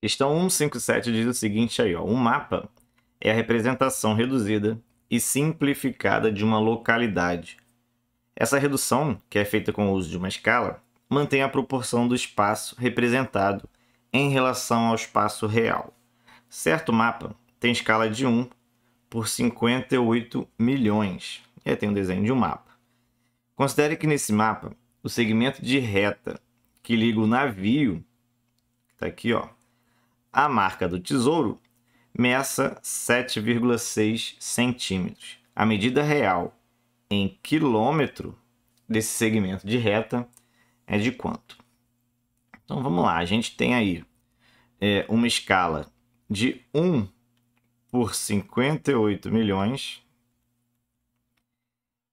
Questão 157 diz o seguinte aí, ó. Um mapa é a representação reduzida e simplificada de uma localidade. Essa redução, que é feita com o uso de uma escala, mantém a proporção do espaço representado em relação ao espaço real. Certo mapa tem escala de 1 por 58 milhões. E aí tem um desenho de um mapa. Considere que nesse mapa, o segmento de reta que liga o navio, está aqui, ó, a marca do tesouro meça 7,6 centímetros. A medida real em quilômetro desse segmento de reta é de quanto? Então vamos lá, a gente tem aí é, uma escala de 1 por 58 milhões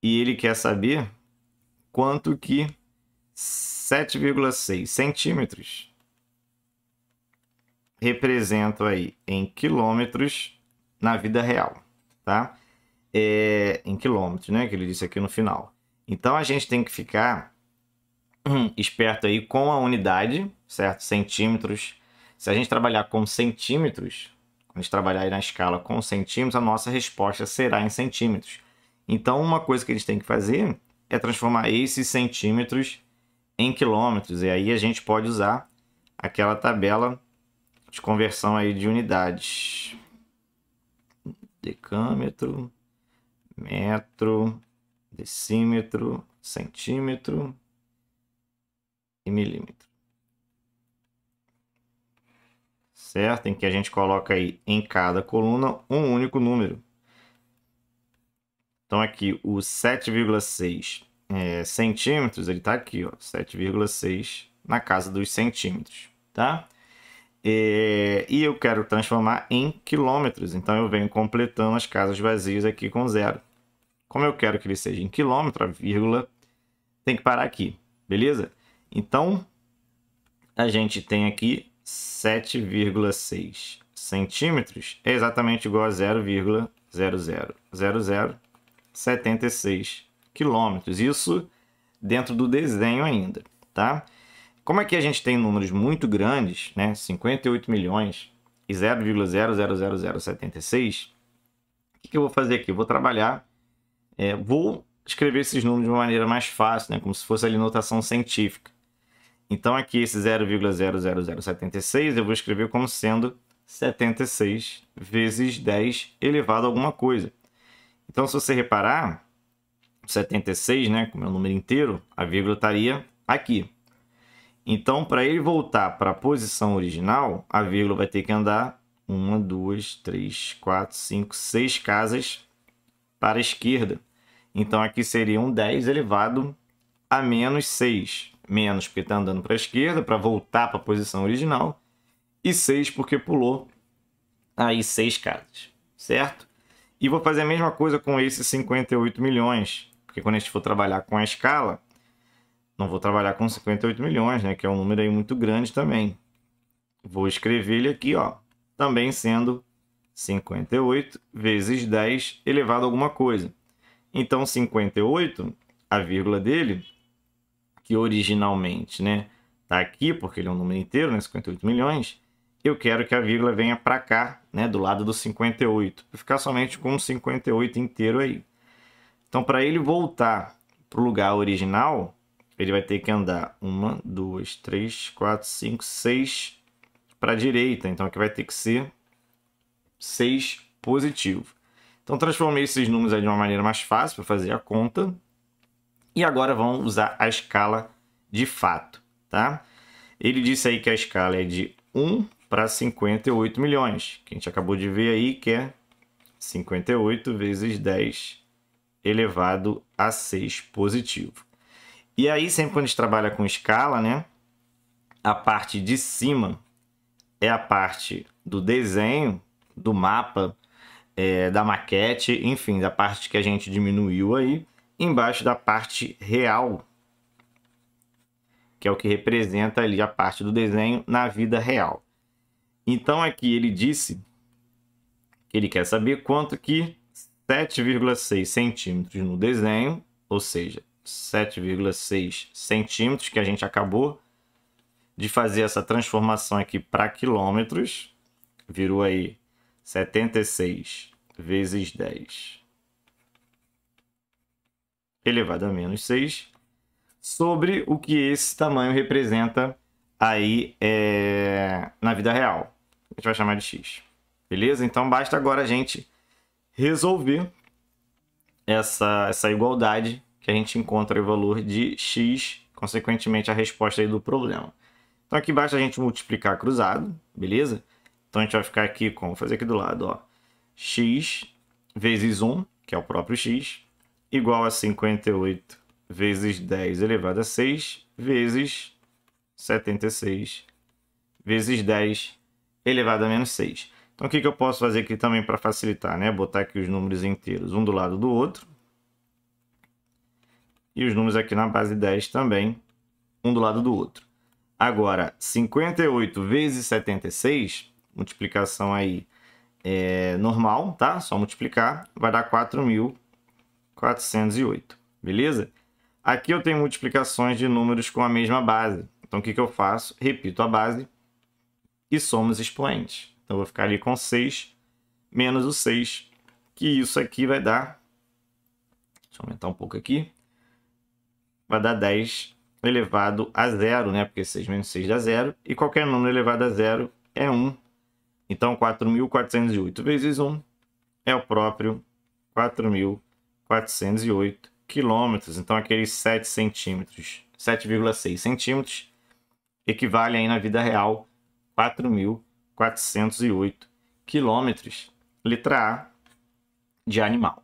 e ele quer saber quanto que 7,6 centímetros representam aí em quilômetros na vida real, tá? É, em quilômetros, né? Que ele disse aqui no final. Então a gente tem que ficar hum, esperto aí com a unidade, certo? Centímetros. Se a gente trabalhar com centímetros, quando a gente trabalhar aí na escala com centímetros, a nossa resposta será em centímetros. Então uma coisa que a gente tem que fazer é transformar esses centímetros em quilômetros. E aí a gente pode usar aquela tabela de conversão aí de unidades. Decâmetro, metro, decímetro, centímetro e milímetro. Certo? Em que a gente coloca aí em cada coluna um único número. Então aqui o 7,6 é, centímetros, ele está aqui, ó, 7,6 na casa dos centímetros, tá? É, e eu quero transformar em quilômetros, então eu venho completando as casas vazias aqui com zero. Como eu quero que ele seja em quilômetro, a vírgula tem que parar aqui, beleza? Então, a gente tem aqui 7,6 centímetros, é exatamente igual a 0,000076 quilômetros. Isso dentro do desenho ainda, tá? Tá? Como aqui é a gente tem números muito grandes, né, 58 milhões e 0,000076, o que, que eu vou fazer aqui? Eu vou trabalhar, é, vou escrever esses números de uma maneira mais fácil, né, como se fosse ali notação científica. Então aqui esse 0,00076 eu vou escrever como sendo 76 vezes 10 elevado a alguma coisa. Então se você reparar, 76, né, como é o número inteiro, a vírgula estaria aqui. Então, para ele voltar para a posição original, a vírgula vai ter que andar uma, duas, três, quatro, cinco, seis casas para a esquerda. Então, aqui seria um 10 elevado a menos 6. Menos porque está andando para a esquerda, para voltar para a posição original. E 6 porque pulou aí seis casas, certo? E vou fazer a mesma coisa com esses 58 milhões, porque quando a gente for trabalhar com a escala, não vou trabalhar com 58 milhões, né? Que é um número aí muito grande também. Vou escrever ele aqui, ó. Também sendo 58 vezes 10 elevado a alguma coisa. Então, 58, a vírgula dele, que originalmente, né? Tá aqui, porque ele é um número inteiro, né? 58 milhões. Eu quero que a vírgula venha para cá, né? Do lado do 58. Vou ficar somente com 58 inteiro aí. Então, para ele voltar para o lugar original, ele vai ter que andar uma, duas, três, quatro, cinco, seis para a direita. Então aqui vai ter que ser 6 positivo. Então transformei esses números de uma maneira mais fácil para fazer a conta. E agora vamos usar a escala de fato, tá? Ele disse aí que a escala é de 1 para 58 milhões, que a gente acabou de ver aí que é 58 vezes 10 elevado a 6 positivo. E aí, sempre quando a gente trabalha com escala, né? A parte de cima é a parte do desenho, do mapa, é, da maquete, enfim, da parte que a gente diminuiu aí. Embaixo da parte real, que é o que representa ali a parte do desenho na vida real. Então aqui ele disse que ele quer saber quanto que 7,6 centímetros no desenho, ou seja, 7,6 centímetros, que a gente acabou de fazer essa transformação aqui para quilômetros, virou aí 76 vezes 10 elevado a menos 6, sobre o que esse tamanho representa aí é, na vida real. A gente vai chamar de x. Beleza? Então basta agora a gente resolver essa, essa igualdade que a gente encontra o valor de x, consequentemente a resposta do problema. Então aqui basta a gente multiplicar cruzado, beleza? Então a gente vai ficar aqui com, vou fazer aqui do lado, ó, x vezes 1, que é o próprio x, igual a 58 vezes 10 elevado a 6 vezes 76 vezes 10 elevado a menos 6. Então, o que, que eu posso fazer aqui também para facilitar? Né? Botar aqui os números inteiros um do lado do outro e os números aqui na base 10 também, um do lado do outro. Agora, 58 vezes 76, multiplicação aí é normal, tá? Só multiplicar, vai dar 4.408, beleza? Aqui eu tenho multiplicações de números com a mesma base. Então, o que, que eu faço? Repito a base e somo os expoentes. Então, eu vou ficar ali com 6 menos o 6, que isso aqui vai dar... Deixa eu aumentar um pouco aqui vai dar 10 elevado a zero, né? Porque 6 menos 6 dá zero. E qualquer número elevado a zero é 1. Então, 4.408 vezes 1 é o próprio 4.408 quilômetros. Então, aqueles 7 centímetros, 7,6 centímetros, equivale aí na vida real 4.408 quilômetros. Letra A de animal.